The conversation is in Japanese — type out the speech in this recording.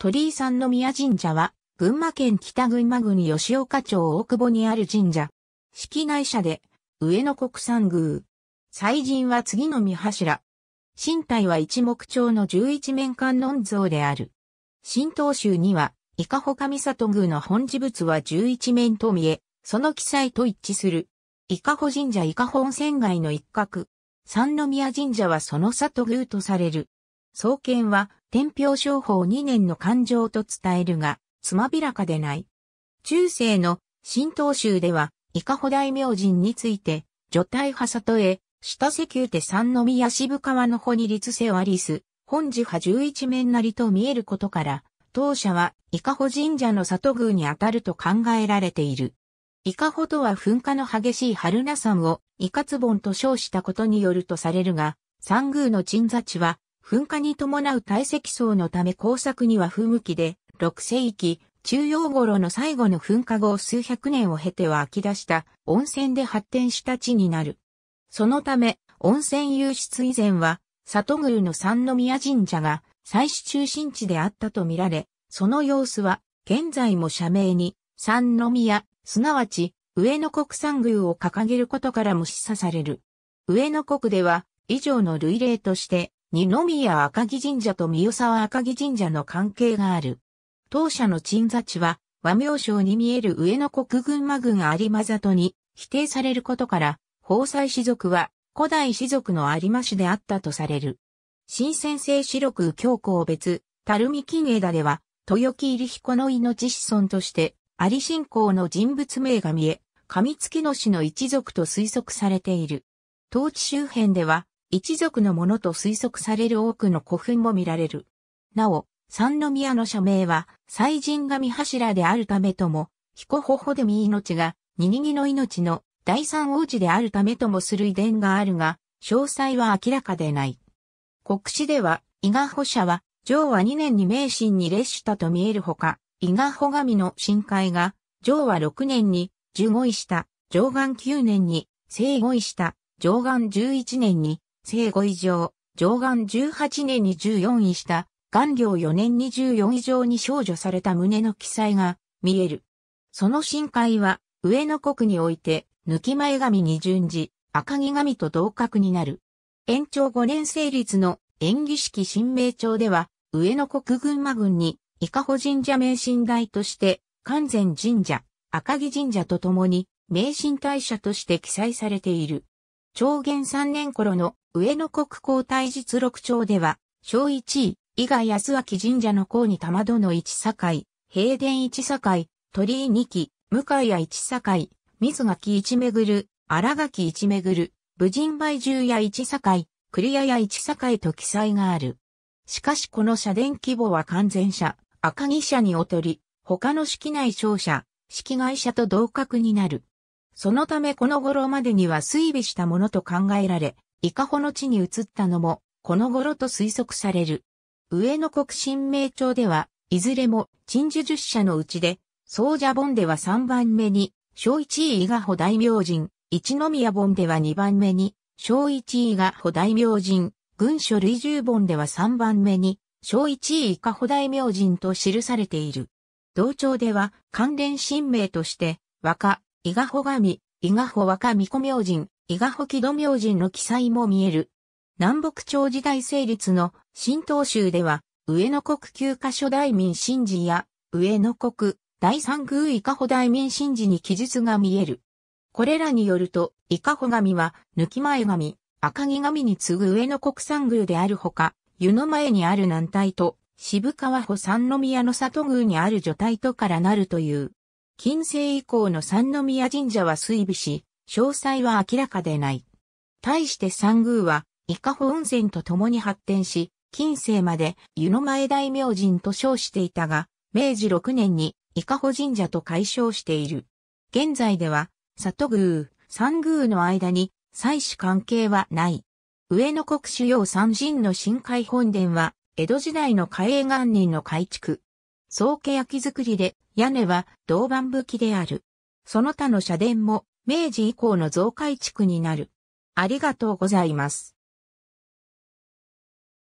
鳥居三宮神社は、群馬県北群馬郡吉岡町大久保にある神社。式内社で、上野国産宮。祭神は次の三柱。神体は一目町の十一面観音像である。神道宗には、伊香保上里宮の本事物は十一面と見え、その記載と一致する。伊香保神社伊香保温泉街の一角。三宮神社はその里宮とされる。創建は天平商法2年の感情と伝えるが、つまびらかでない。中世の新東州では、伊香保大明神について、女体派里へ、下世宮手三宮渋川の穂に立世をありす、本寺派十一面なりと見えることから、当社は、伊香保神社の里宮にあたると考えられている。伊香保とは噴火の激しい春名山を、伊香壺と称したことによるとされるが、三宮の鎮座地は、噴火に伴う堆積層のため工作には不向きで、6世紀、中央頃の最後の噴火後数百年を経ては飽き出した温泉で発展した地になる。そのため、温泉湧出以前は、里宮の三宮神社が祭祀中心地であったとみられ、その様子は、現在も社名に、三宮、すなわち、上野国産宮を掲げることからも示唆される。上野国では、以上の類例として、二宮赤城神社と三沢赤城神社の関係がある。当社の鎮座地は和名省に見える上野国群馬郡有馬里に否定されることから、宝塞士族は古代士族の有馬氏であったとされる。新先性四六教皇別、垂水金枝では、豊木入彦の命子孫として、有信仰の人物名が見え、上月野氏の一族と推測されている。当地周辺では、一族のものと推測される多くの古墳も見られる。なお、三宮の社名は、祭神神柱であるためとも、彦ほほでみ命が、ににぎの命の第三王子であるためともする遺伝があるが、詳細は明らかでない。国史では、伊賀保社は、上和2年に名神に列したと見えるほか、伊賀保神の深海が、上和6年に、十五位した、上岸9年に、正五位した、上岸11年に、生後以上、上岸18年に14位した、顔料4年に14以上に少女された胸の記載が見える。その深海は、上野国において、抜き前髪に順次、赤木髪と同格になる。延長5年成立の演技式新名帳では、上野国群馬軍に、伊香保神社名神代として、関前神社、赤木神社とともに、名神大社として記載されている。長元3年頃の上野国交大実録帳では、小一位、伊賀安明神社の項に玉戸の一境、平殿一境、鳥居二期、向谷一境、水垣一巡る、荒垣一巡る、武人梅十夜一境、栗屋屋一境と記載がある。しかしこの社殿規模は完全社、赤木社に劣り、他の式内商社、式外社と同格になる。そのためこの頃までには推備したものと考えられ、伊香保の地に移ったのも、この頃と推測される。上野国神明町では、いずれも、鎮守十社のうちで、総者本では3番目に、小一位伊香保大明神、一宮本では2番目に、小一位伊香保大明神、軍書類十本では3番目に、小一位伊香保大明神と記されている。同庁では、関連神明として、和歌、伊賀穂神、伊賀穂若巫女明神、伊賀穂木戸明神の記載も見える。南北朝時代成立の新東州では、上野国旧箇所大民神事や、上野国第三宮伊賀穂大民神事に記述が見える。これらによると、伊賀穂神は、抜前神、赤木神に次ぐ上野国三宮であるほか、湯の前にある南体と、渋川保三宮の里宮にある女体とからなるという。近世以降の三宮神社は推備し、詳細は明らかでない。対して三宮は、伊香保温泉と共に発展し、近世まで湯の前大明神と称していたが、明治6年に伊香保神社と解消している。現在では、里宮、三宮の間に祭祀関係はない。上野国主要三神の新海本殿は、江戸時代の海江元人の改築、総家焼き作りで、屋根は銅板武器である。その他の社殿も、明治以降の増改築になる。ありがとうございます。